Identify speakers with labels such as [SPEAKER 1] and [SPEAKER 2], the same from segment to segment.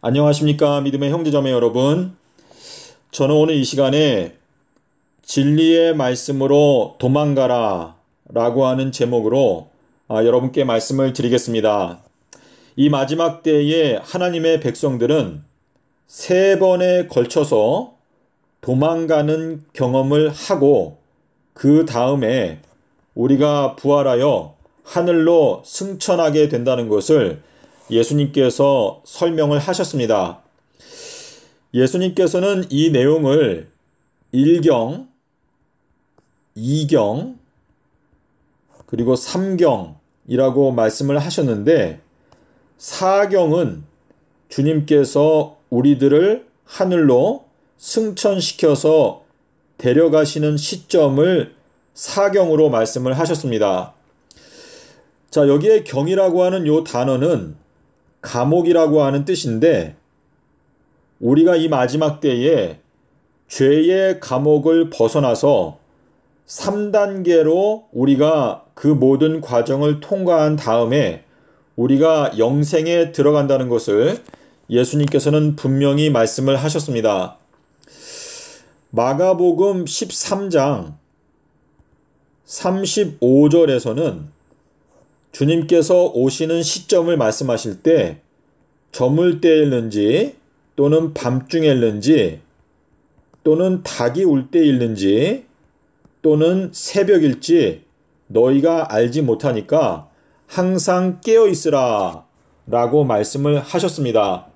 [SPEAKER 1] 안녕하십니까 믿음의 형제자매 여러분. 저는 오늘 이 시간에 진리의 말씀으로 도망가라 라고 하는 제목으로 아, 여러분께 말씀을 드리겠습니다. 이 마지막 때에 하나님의 백성들은 세 번에 걸쳐서 도망가는 경험을 하고 그 다음에 우리가 부활하여 하늘로 승천하게 된다는 것을 예수님께서 설명을 하셨습니다. 예수님께서는 이 내용을 1경, 2경, 그리고 3경이라고 말씀을 하셨는데 4경은 주님께서 우리들을 하늘로 승천시켜서 데려가시는 시점을 4경으로 말씀을 하셨습니다. 자, 여기에 경이라고 하는 요 단어는 감옥이라고 하는 뜻인데 우리가 이 마지막 때에 죄의 감옥을 벗어나서 3단계로 우리가 그 모든 과정을 통과한 다음에 우리가 영생에 들어간다는 것을 예수님께서는 분명히 말씀을 하셨습니다. 마가복음 13장 35절에서는 주님께서 오시는 시점을 말씀하실 때 저물 때일는지 또는 밤중일는지 또는 닭이 울 때일는지 또는 새벽일지 너희가 알지 못하니까 항상 깨어 있으라 라고 말씀을 하셨습니다.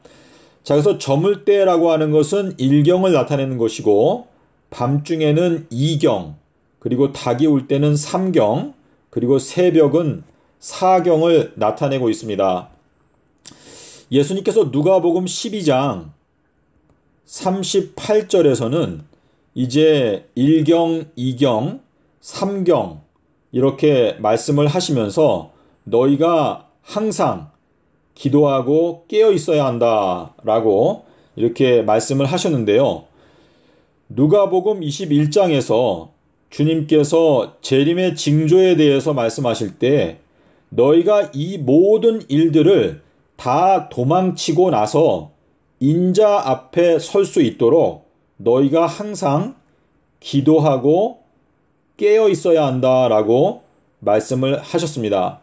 [SPEAKER 1] 자, 그래서 저물 때라고 하는 것은 일경을 나타내는 것이고 밤중에는 이경, 그리고 닭이 울 때는 삼경, 그리고 새벽은 사경을 나타내고 있습니다. 예수님께서 누가복음 12장 38절에서는 이제 1경, 2경, 3경 이렇게 말씀을 하시면서 너희가 항상 기도하고 깨어 있어야 한다 라고 이렇게 말씀을 하셨는데요. 누가복음 21장에서 주님께서 재림의 징조에 대해서 말씀하실 때 너희가 이 모든 일들을 다 도망치고 나서 인자 앞에 설 수 있도록 너희가 항상 기도하고 깨어 있어야 한다라고 말씀을 하셨습니다.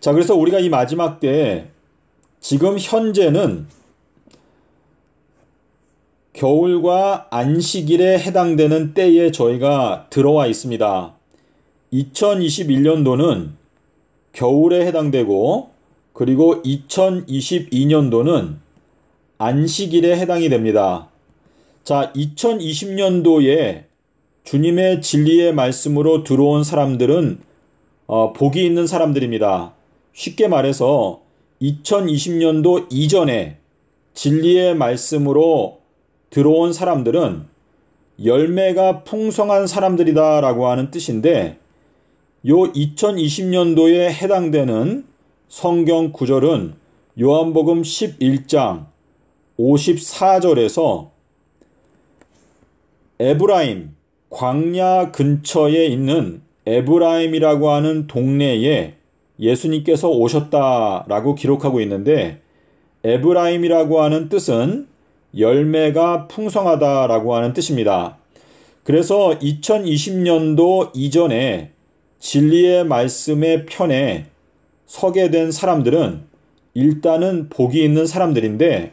[SPEAKER 1] 자, 그래서 우리가 이 마지막 때 지금 현재는 겨울과 안식일에 해당되는 때에 저희가 들어와 있습니다. 2021년도는 겨울에 해당되고 그리고 2022년도는 안식일에 해당이 됩니다. 자, 2020년도에 주님의 진리의 말씀으로 들어온 사람들은 어, 복이 있는 사람들입니다. 쉽게 말해서 2020년도 이전에 진리의 말씀으로 들어온 사람들은 열매가 풍성한 사람들이다라고 하는 뜻인데 요 2020년도에 해당되는 성경 구절은 요한복음 11장 54절에서 에브라임 광야 근처에 있는 에브라임이라고 하는 동네에 예수님께서 오셨다라고 기록하고 있는데 에브라임이라고 하는 뜻은 열매가 풍성하다라고 하는 뜻입니다. 그래서 2020년도 이전에 진리의 말씀의 편에 서게 된 사람들은 일단은 복이 있는 사람들인데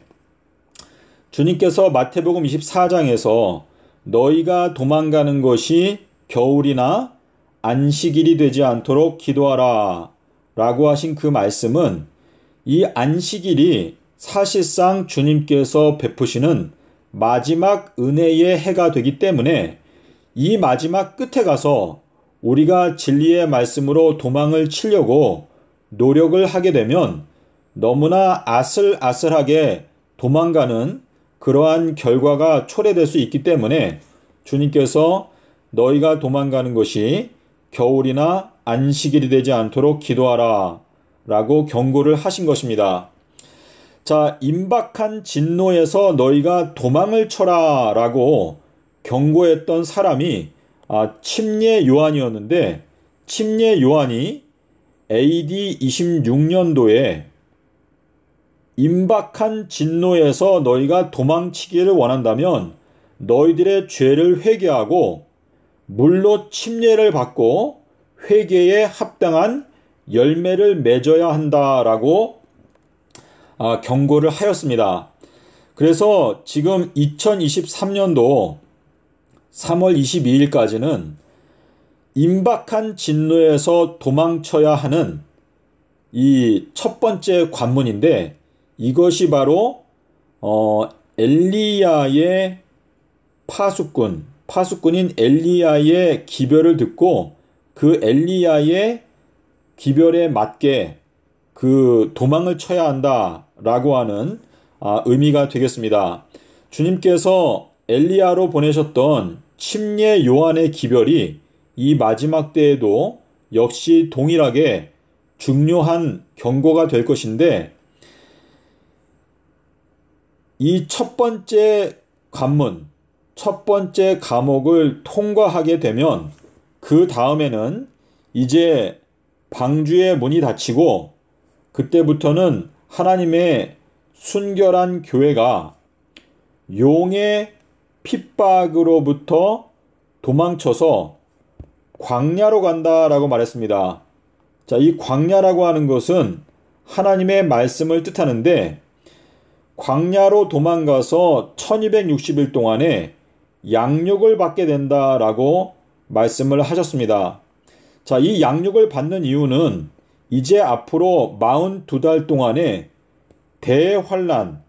[SPEAKER 1] 주님께서 마태복음 24장에서 너희가 도망가는 것이 겨울이나 안식일이 되지 않도록 기도하라 라고 하신 그 말씀은 이 안식일이 사실상 주님께서 베푸시는 마지막 은혜의 해가 되기 때문에 이 마지막 끝에 가서 우리가 진리의 말씀으로 도망을 치려고 노력을 하게 되면 너무나 아슬아슬하게 도망가는 그러한 결과가 초래될 수 있기 때문에 주님께서 너희가 도망가는 것이 겨울이나 안식일이 되지 않도록 기도하라 라고 경고를 하신 것입니다. 자, 임박한 진노에서 너희가 도망을 쳐라 라고 경고했던 사람이 아, 침례 요한이었는데 침례 요한이 AD 26년도에 임박한 진노에서 너희가 도망치기를 원한다면 너희들의 죄를 회개하고 물로 침례를 받고 회개에 합당한 열매를 맺어야 한다라고 아, 경고를 하였습니다. 그래서 지금 2023년도 3월 22일까지는 임박한 진로에서 도망쳐야 하는 이 첫 번째 관문인데 이것이 바로 어, 엘리야의 파수꾼, 파수꾼인 엘리야의 기별을 듣고 그 엘리야의 기별에 맞게 그 도망을 쳐야 한다라고 하는 아, 의미가 되겠습니다. 주님께서 엘리야로 보내셨던 침례 요한의 기별이 이 마지막 때에도 역시 동일하게 중요한 경고가 될 것인데 이 첫 번째 관문, 첫 번째 감옥을 통과하게 되면 그 다음에는 이제 방주의 문이 닫히고 그때부터는 하나님의 순결한 교회가 용의 핍박으로부터 도망쳐서 광야로 간다라고 말했습니다. 자, 이 광야라고 하는 것은 하나님의 말씀을 뜻하는데 광야로 도망가서 1260일 동안에 양육을 받게 된다라고 말씀을 하셨습니다. 자, 이 양육을 받는 이유는 이제 앞으로 42달 동안에 대환란,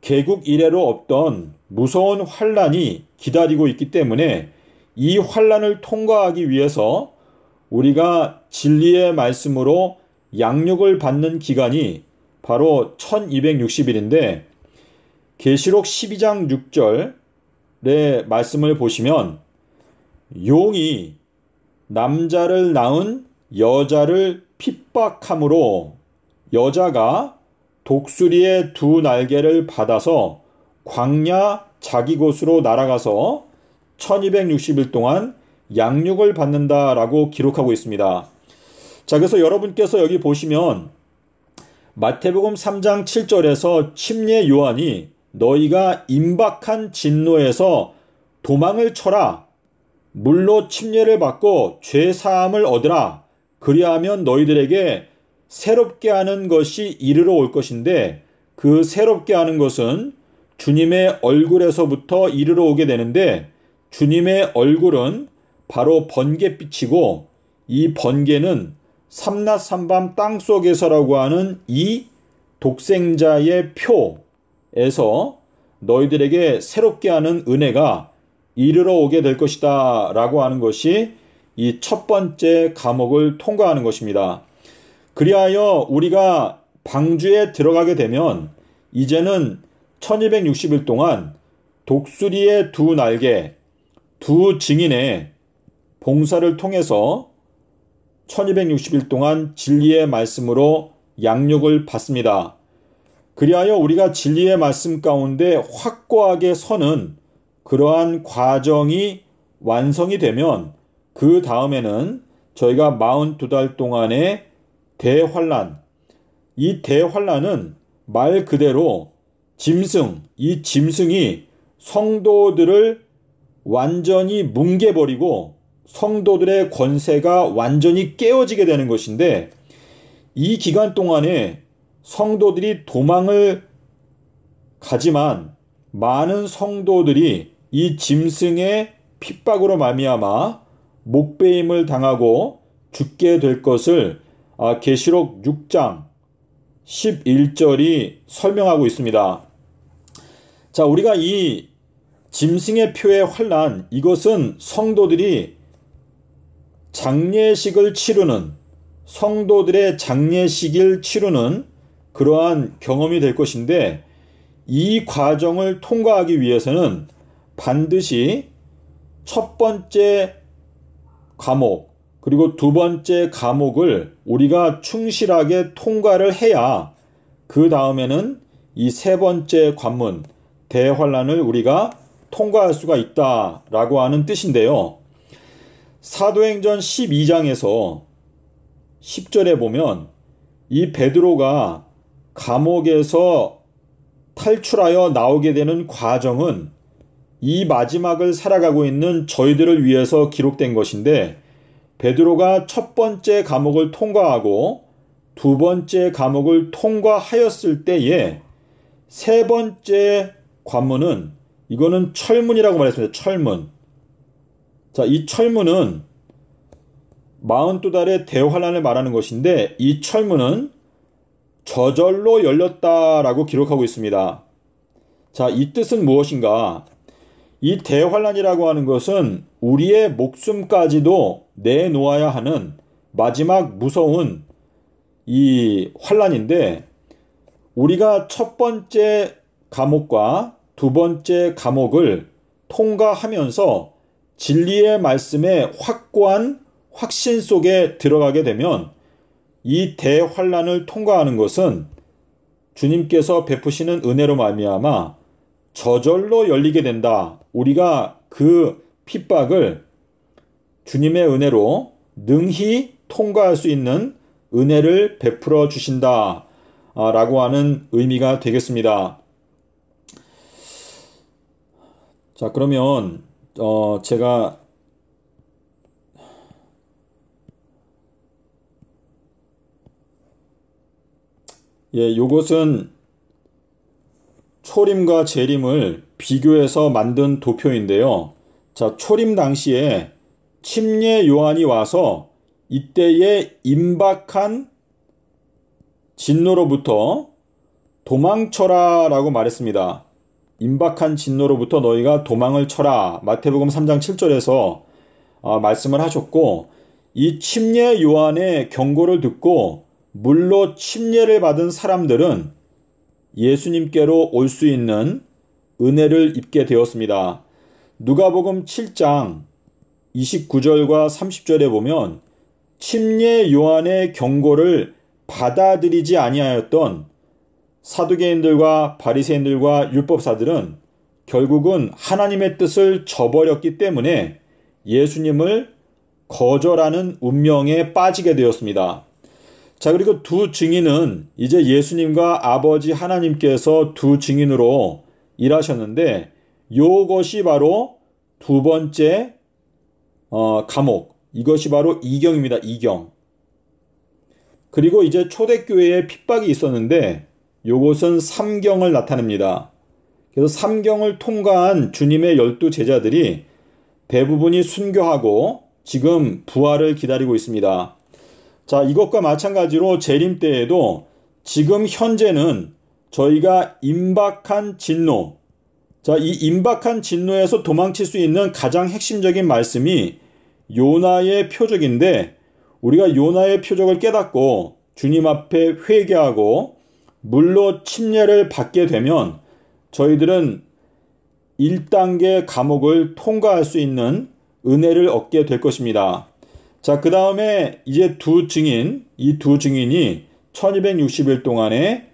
[SPEAKER 1] 개국 이래로 없던 무서운 환란이 기다리고 있기 때문에 이 환란을 통과하기 위해서 우리가 진리의 말씀으로 양육을 받는 기간이 바로 1260일인데 계시록 12장 6절의 말씀을 보시면 용이 남자를 낳은 여자를 핍박함으로 여자가 독수리의 두 날개를 받아서 광야 자기 곳으로 날아가서 1260일 동안 양육을 받는다라고 기록하고 있습니다. 자, 그래서 여러분께서 여기 보시면 마태복음 3장 7절에서 침례 요한이 너희가 임박한 진노에서 도망을 쳐라. 물로 침례를 받고 죄 사함을 얻으라. 그리하면 너희들에게 새롭게 하는 것이 이르러 올 것인데 그 새롭게 하는 것은 주님의 얼굴에서부터 이르러 오게 되는데 주님의 얼굴은 바로 번개빛이고 이 번개는 삼낮 삼밤 땅 속에서라고 하는 이 독생자의 표에서 너희들에게 새롭게 하는 은혜가 이르러 오게 될 것이다 라고 하는 것이 이 첫 번째 감옥을 통과하는 것입니다. 그리하여 우리가 방주에 들어가게 되면 이제는 1260일 동안 독수리의 두 날개, 두 증인의 봉사를 통해서 1260일 동안 진리의 말씀으로 양육을 받습니다. 그리하여 우리가 진리의 말씀 가운데 확고하게 서는 그러한 과정이 완성이 되면 그 다음에는 저희가 42달 동안의 대환란. 이 대환란은 말 그대로 짐승, 이 짐승이 성도들을 완전히 뭉개버리고 성도들의 권세가 완전히 깨어지게 되는 것인데 이 기간 동안에 성도들이 도망을 가지만 많은 성도들이 이 짐승의 핍박으로 말미암아 목배임을 당하고 죽게 될 것을 아, 계시록 6장 11절이 설명하고 있습니다. 자, 우리가 이 짐승의 표의 환란 이것은 성도들이 장례식을 치르는 성도들의 장례식을 치르는 그러한 경험이 될 것인데 이 과정을 통과하기 위해서는 반드시 첫 번째 과목 그리고 두 번째 감옥을 우리가 충실하게 통과를 해야 그 다음에는 이 세 번째 관문 대환란을 우리가 통과할 수가 있다라고 하는 뜻인데요. 사도행전 12장에서 10절에 보면 이 베드로가 감옥에서 탈출하여 나오게 되는 과정은 이 마지막을 살아가고 있는 저희들을 위해서 기록된 것인데 베드로가 첫 번째 감옥을 통과하고 두 번째 감옥을 통과하였을 때에 세 번째 관문은 이거는 철문이라고 말했습니다. 철문. 자, 이 철문은 4 2 달의 대환란을 말하는 것인데 이 철문은 저절로 열렸다라고 기록하고 있습니다. 자, 이 뜻은 무엇인가? 이 대환란이라고 하는 것은 우리의 목숨까지도 내놓아야 하는 마지막 무서운 이 환란인데 우리가 첫 번째 감옥과 두 번째 감옥을 통과하면서 진리의 말씀에 확고한 확신 속에 들어가게 되면 이 대환란을 통과하는 것은 주님께서 베푸시는 은혜로 말미암아 저절로 열리게 된다. 우리가 그 핍박을 주님의 은혜로 능히 통과할 수 있는 은혜를 베풀어 주신다. 아, 라고 하는 의미가 되겠습니다. 자, 그러면, 어, 제가 예, 요것은 초림과 재림을 비교해서 만든 도표인데요. 자, 초림 당시에 침례 요한이 와서 이때에 임박한 진노로부터 도망쳐라 라고 말했습니다. 임박한 진노로부터 너희가 도망을 쳐라. 마태복음 3장 7절에서 아, 말씀을 하셨고, 이 침례 요한의 경고를 듣고 물로 침례를 받은 사람들은 예수님께로 올 수 있는 은혜를 입게 되었습니다. 누가복음 7장 29절과 30절에 보면 침례 요한의 경고를 받아들이지 아니하였던 사두개인들과 바리새인들과 율법사들은 결국은 하나님의 뜻을 저버렸기 때문에 예수님을 거절하는 운명에 빠지게 되었습니다. 자, 그리고 두 증인은 이제 예수님과 아버지 하나님께서 두 증인으로 일하셨는데 요것이 바로 두 번째 어, 감옥. 이것이 바로 이경입니다. 이경. 그리고 이제 초대교회에 핍박이 있었는데 요것은 삼경을 나타냅니다. 그래서 삼경을 통과한 주님의 열두 제자들이 대부분이 순교하고 지금 부활을 기다리고 있습니다. 자, 이것과 마찬가지로 재림 때에도 지금 현재는 저희가 임박한 진노, 자, 이 임박한 진노에서 도망칠 수 있는 가장 핵심적인 말씀이 요나의 표적인데 우리가 요나의 표적을 깨닫고 주님 앞에 회개하고 물로 침례를 받게 되면 저희들은 1단계 감옥을 통과할 수 있는 은혜를 얻게 될 것입니다. 자, 그 다음에 이제 두 증인, 이 두 증인이 1260일 동안에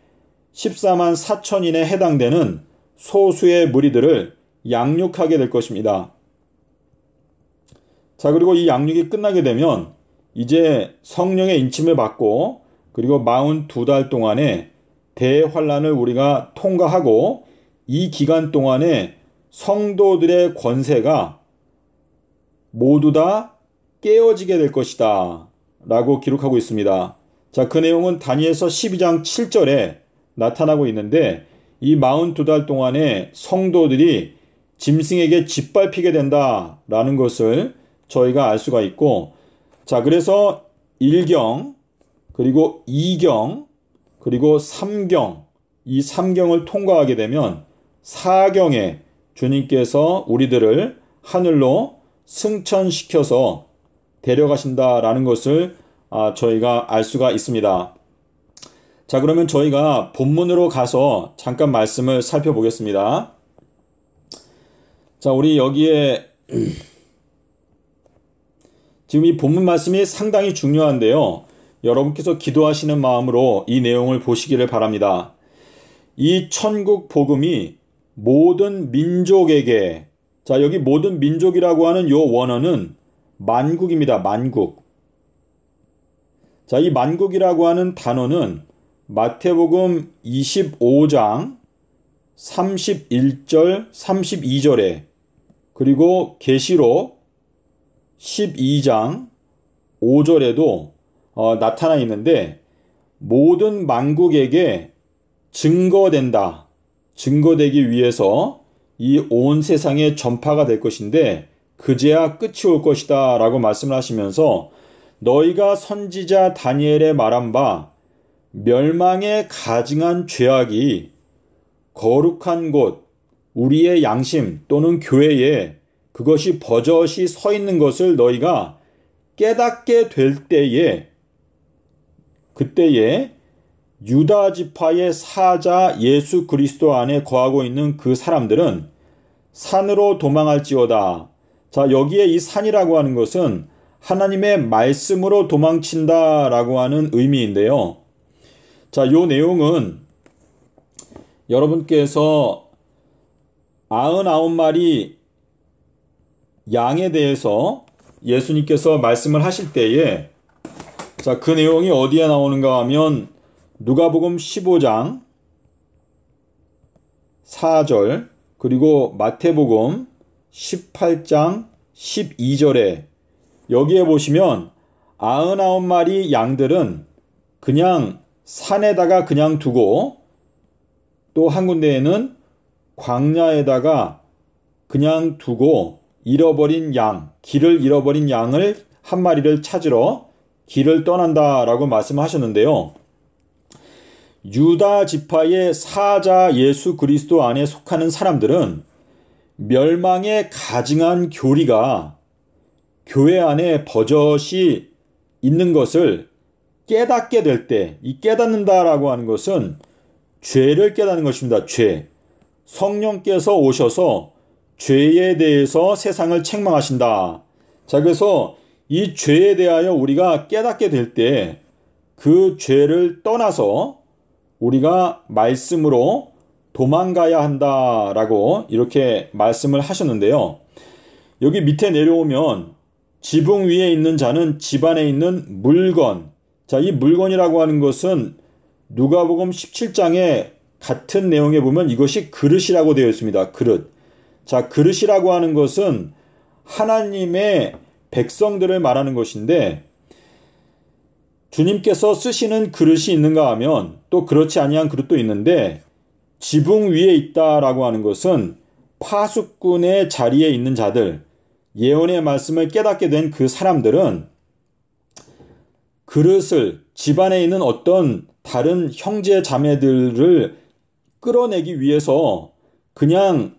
[SPEAKER 1] 14만 4천인에 해당되는 소수의 무리들을 양육하게 될 것입니다. 자, 그리고 이 양육이 끝나게 되면 이제 성령의 인침을 받고 그리고 42달 동안에 대환란을 우리가 통과하고 이 기간 동안에 성도들의 권세가 모두 다 깨어지게 될 것이다. 라고 기록하고 있습니다. 자, 그 내용은 다니엘서 12장 7절에 나타나고 있는데 이 42달 동안에 성도들이 짐승에게 짓밟히게 된다라는 것을 저희가 알 수가 있고 자 그래서 1경 그리고 2경 그리고 3경 이 3경을 통과하게 되면 4경에 주님께서 우리들을 하늘로 승천시켜서 데려가신다라는 것을 아, 저희가 알 수가 있습니다. 자, 그러면 저희가 본문으로 가서 잠깐 말씀을 살펴보겠습니다. 자, 우리 여기에 지금 이 본문 말씀이 상당히 중요한데요. 여러분께서 기도하시는 마음으로 이 내용을 보시기를 바랍니다. 이 천국 복음이 모든 민족에게 자, 여기 모든 민족이라고 하는 요 원어는 만국입니다. 만국. 자, 이 만국이라고 하는 단어는 마태복음 25장 31절 32절에 그리고 계시록 12장 5절에도 어, 나타나 있는데 모든 만국에게 증거된다. 증거되기 위해서 이 온 세상에 전파가 될 것인데 그제야 끝이 올 것이다 라고 말씀을 하시면서 너희가 선지자 다니엘의 말한 바 멸망에 가증한 죄악이 거룩한 곳, 우리의 양심 또는 교회에 그것이 버젓이 서 있는 것을 너희가 깨닫게 될 때에 그때에 유다 지파의 사자 예수 그리스도 안에 거하고 있는 그 사람들은 산으로 도망할지어다. 자, 여기에 이 산이라고 하는 것은 하나님의 말씀으로 도망친다라고 하는 의미인데요. 자, 요 내용은 여러분께서 99마리 양에 대해서 예수님께서 말씀을 하실 때에 자, 그 내용이 어디에 나오는가 하면 누가복음 15장 4절 그리고 마태복음 18장 12절에 여기에 보시면 99마리 양들은 그냥 산에다가 그냥 두고 또 한 군데에는 광야에다가 그냥 두고 잃어버린 양, 길을 잃어버린 양을 한 마리를 찾으러 길을 떠난다라고 말씀하셨는데요. 유다 지파의 사자 예수 그리스도 안에 속하는 사람들은 멸망의 가증한 교리가 교회 안에 버젓이 있는 것을 깨닫게 될 때, 이 깨닫는다라고 하는 것은 죄를 깨닫는 것입니다. 죄. 성령께서 오셔서 죄에 대해서 세상을 책망하신다. 자, 그래서 이 죄에 대하여 우리가 깨닫게 될 때 그 죄를 떠나서 우리가 말씀으로 도망가야 한다라고 이렇게 말씀을 하셨는데요. 여기 밑에 내려오면 지붕 위에 있는 자는 집안에 있는 물건, 자, 이 물건이라고 하는 것은 누가복음 17장에 같은 내용에 보면 이것이 그릇이라고 되어 있습니다. 그릇. 자, 그릇이라고 하는 것은 하나님의 백성들을 말하는 것인데 주님께서 쓰시는 그릇이 있는가 하면 또 그렇지 아니한 그릇도 있는데 지붕 위에 있다라고 하는 것은 파수꾼의 자리에 있는 자들 예언의 말씀을 깨닫게 된 그 사람들은 그릇을 집안에 있는 어떤 다른 형제 자매들을 끌어내기 위해서 그냥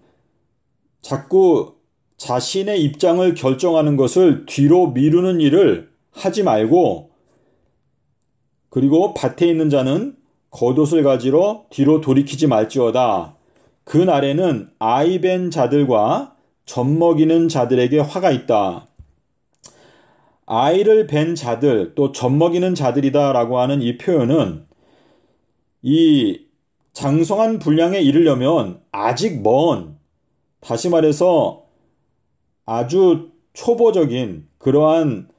[SPEAKER 1] 자꾸 자신의 입장을 결정하는 것을 뒤로 미루는 일을 하지 말고 그리고 밭에 있는 자는 겉옷을 가지러 뒤로 돌이키지 말지어다. 그 날에는 아이벤 자들과 젖먹이는 자들에게 화가 있다. 아이를 뵌 자들 또 젖먹이는 자들이다라고 하는 이 표현은 이 장성한 분량에 이르려면 아직 먼 다시 말해서 아주 초보적인 그러한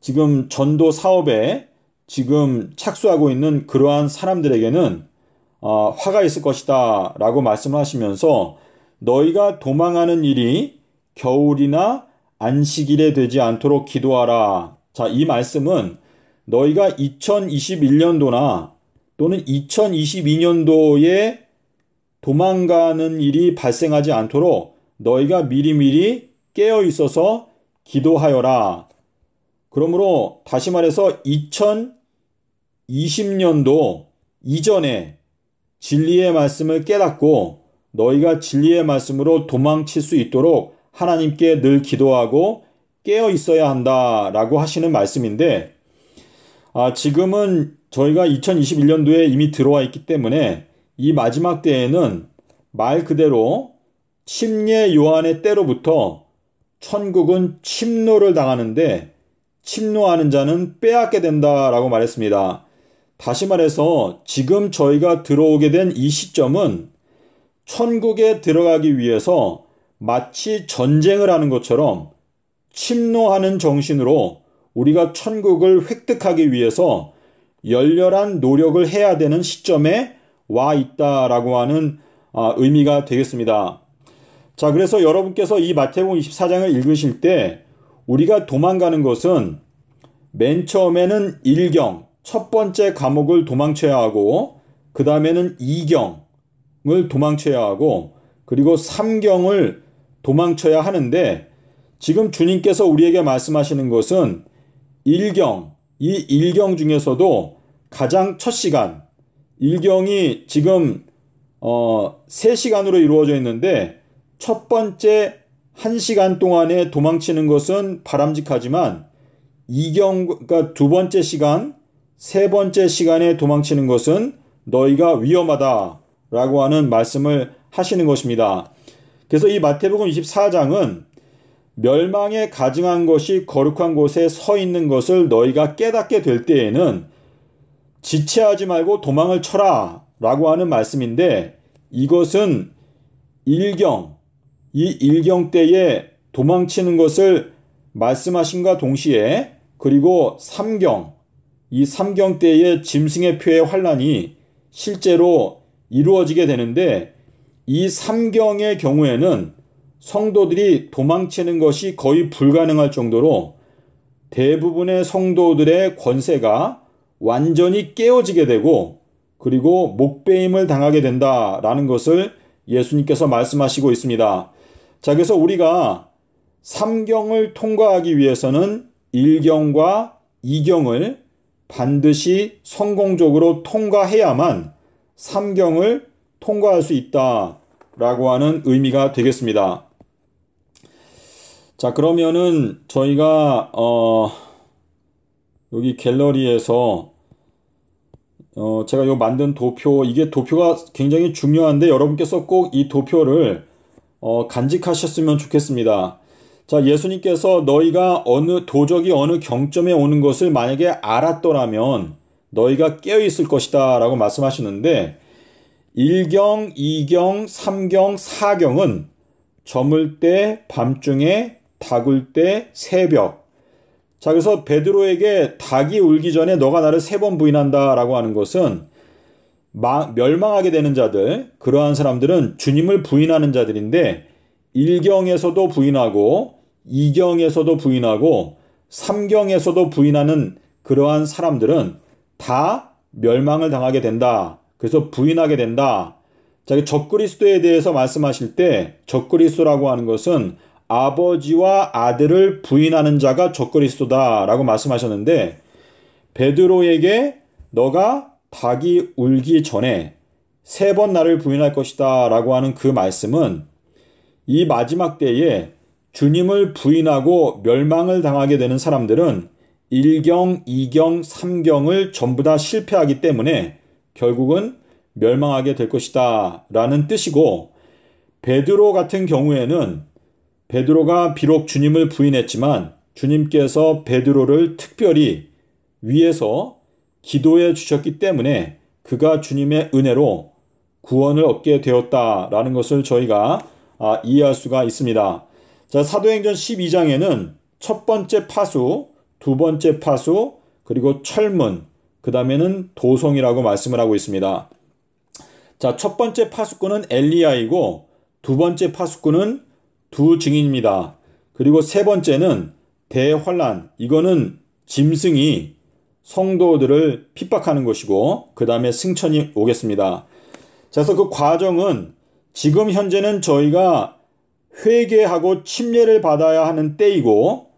[SPEAKER 1] 지금 전도 사업에 지금 착수하고 있는 그러한 사람들에게는 어, 화가 있을 것이다 라고 말씀하시면서 너희가 도망하는 일이 겨울이나 안식일에 되지 않도록 기도하라. 자, 이 말씀은 너희가 2021년도나 또는 2022년도에 도망가는 일이 발생하지 않도록 너희가 미리미리 깨어 있어서 기도하여라. 그러므로 다시 말해서 2020년도 이전에 진리의 말씀을 깨닫고 너희가 진리의 말씀으로 도망칠 수 있도록 하나님께 늘 기도하고 깨어 있어야 한다라고 하시는 말씀인데 아, 지금은 저희가 2021년도에 이미 들어와 있기 때문에 이 마지막 때에는 말 그대로 침례 요한의 때로부터 천국은 침노를 당하는데 침노하는 자는 빼앗게 된다라고 말했습니다. 다시 말해서 지금 저희가 들어오게 된 이 시점은 천국에 들어가기 위해서 마치 전쟁을 하는 것처럼 침노하는 정신으로 우리가 천국을 획득하기 위해서 열렬한 노력을 해야 되는 시점에 와 있다라고 하는 아, 의미가 되겠습니다. 자, 그래서 여러분께서 이 마태복음 24장을 읽으실 때 우리가 도망가는 것은 맨 처음에는 1경, 첫 번째 감옥을 도망쳐야 하고, 그 다음에는 2경을 도망쳐야 하고, 그리고 3경을 도망쳐야 하는데 지금 주님께서 우리에게 말씀하시는 것은 일경, 이 일경 중에서도 가장 첫 시간, 일경이 지금 어, 3시간으로 이루어져 있는데 첫 번째 1시간 동안에 도망치는 것은 바람직하지만 이경 그러니까 두 번째 시간, 세 번째 시간에 도망치는 것은 너희가 위험하다라고 하는 말씀을 하시는 것입니다. 그래서 이 마태복음 24장은 멸망에 가증한 것이 거룩한 곳에 서 있는 것을 너희가 깨닫게 될 때에는 지체하지 말고 도망을 쳐라 라고 하는 말씀인데 이것은 일경, 이 일경 때에 도망치는 것을 말씀하신과 동시에 그리고 삼경, 이 삼경 때에 짐승의 표의 환란이 실제로 이루어지게 되는데 이 삼경의 경우에는 성도들이 도망치는 것이 거의 불가능할 정도로 대부분의 성도들의 권세가 완전히 깨어지게 되고 그리고 목배임을 당하게 된다라는 것을 예수님께서 말씀하시고 있습니다. 자, 그래서 우리가 삼경을 통과하기 위해서는 일경과이경을 반드시 성공적으로 통과해야만 삼경을 통과할 수 있다라고 하는 의미가 되겠습니다. 자, 그러면은 저희가 어 여기 갤러리에서 어 제가 요 만든 도표 이게 도표가 굉장히 중요한데 여러분께서 꼭 이 도표를 어 간직하셨으면 좋겠습니다. 자, 예수님께서 너희가 어느 도적이 어느 경점에 오는 것을 만약에 알았더라면 너희가 깨어 있을 것이다라고 말씀하시는데 1경2경3경4경은 저물 때, 밤중에, 닭을 때, 새벽. 자, 그래서 베드로에게 닭이 울기 전에 너가 나를 세 번 부인한다 라고 하는 것은 멸망하게 되는 자들, 그러한 사람들은 주님을 부인하는 자들인데 1경에서도 부인하고 2경에서도 부인하고 3경에서도 부인하는 그러한 사람들은 다 멸망을 당하게 된다. 그래서 부인하게 된다. 자, 적그리스도에 대해서 말씀하실 때 적그리스도라고 하는 것은 아버지와 아들을 부인하는 자가 적그리스도다라고 말씀하셨는데 베드로에게 너가 닭이 울기 전에 세 번 나를 부인할 것이다라고 하는 그 말씀은 이 마지막 때에 주님을 부인하고 멸망을 당하게 되는 사람들은 1경, 2경, 3경을 전부 다 실패하기 때문에 결국은 멸망하게 될 것이다. 라는 뜻이고, 베드로 같은 경우에는 베드로가 비록 주님을 부인했지만 주님께서 베드로를 특별히 위해서 기도해 주셨기 때문에 그가 주님의 은혜로 구원을 얻게 되었다라는 것을 저희가 아, 이해할 수가 있습니다. 자, 사도행전 12장에는 첫 번째 파수, 두 번째 파수, 그리고 철문, 그 다음에는 도성이라고 말씀을 하고 있습니다. 자, 첫 번째 파수꾼은 엘리야이고 두 번째 파수꾼은 두 증인입니다. 그리고 세 번째는 대환란. 이거는 짐승이 성도들을 핍박하는 것이고 그 다음에 승천이 오겠습니다. 자, 그래서 그 과정은 지금 현재는 저희가 회개하고 침례를 받아야 하는 때이고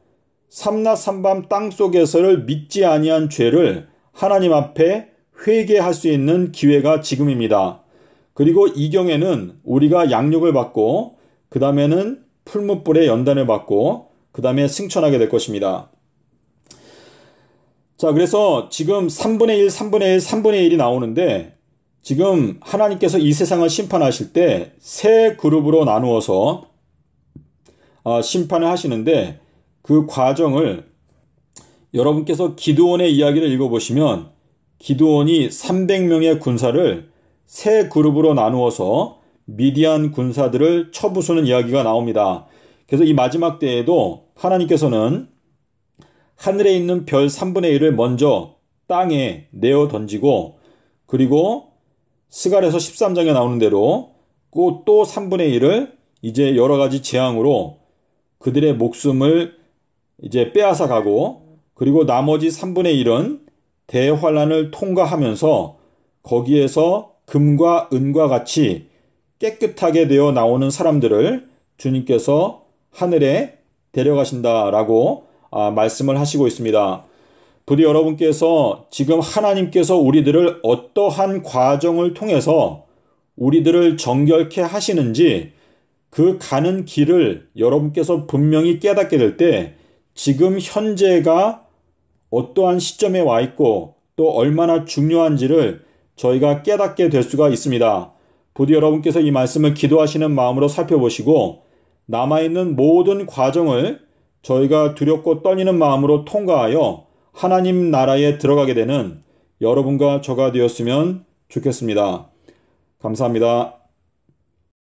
[SPEAKER 1] 삼나 삼밤 땅 속에서를 믿지 아니한 죄를 하나님 앞에 회개할 수 있는 기회가 지금입니다. 그리고 이 경에는 우리가 양육을 받고 그 다음에는 풀무불에 연단을 받고 그 다음에 승천하게 될 것입니다. 자, 그래서 지금 3분의 1, 3분의 1, 3분의 1이 나오는데 지금 하나님께서 이 세상을 심판하실 때 세 그룹으로 나누어서 아, 심판을 하시는데 그 과정을 여러분께서 기드온의 이야기를 읽어보시면 기드온이 300명의 군사를 세 그룹으로 나누어서 미디안 군사들을 처부수는 이야기가 나옵니다. 그래서 이 마지막 때에도 하나님께서는 하늘에 있는 별 3분의 1을 먼저 땅에 내어 던지고 그리고 스갈에서 13장에 나오는 대로 또 3분의 1을 이제 여러 가지 재앙으로 그들의 목숨을 이제 빼앗아 가고 그리고 나머지 3분의 1은 대환란을 통과하면서 거기에서 금과 은과 같이 깨끗하게 되어 나오는 사람들을 주님께서 하늘에 데려가신다라고 아, 말씀을 하시고 있습니다. 부디 여러분께서 지금 하나님께서 우리들을 어떠한 과정을 통해서 우리들을 정결케 하시는지 그 가는 길을 여러분께서 분명히 깨닫게 될 때 지금 현재가 어떠한 시점에 와 있고 또 얼마나 중요한지를 저희가 깨닫게 될 수가 있습니다. 부디 여러분께서 이 말씀을 기도하시는 마음으로 살펴보시고 남아있는 모든 과정을 저희가 두렵고 떨리는 마음으로 통과하여 하나님 나라에 들어가게 되는 여러분과 저가 되었으면 좋겠습니다. 감사합니다.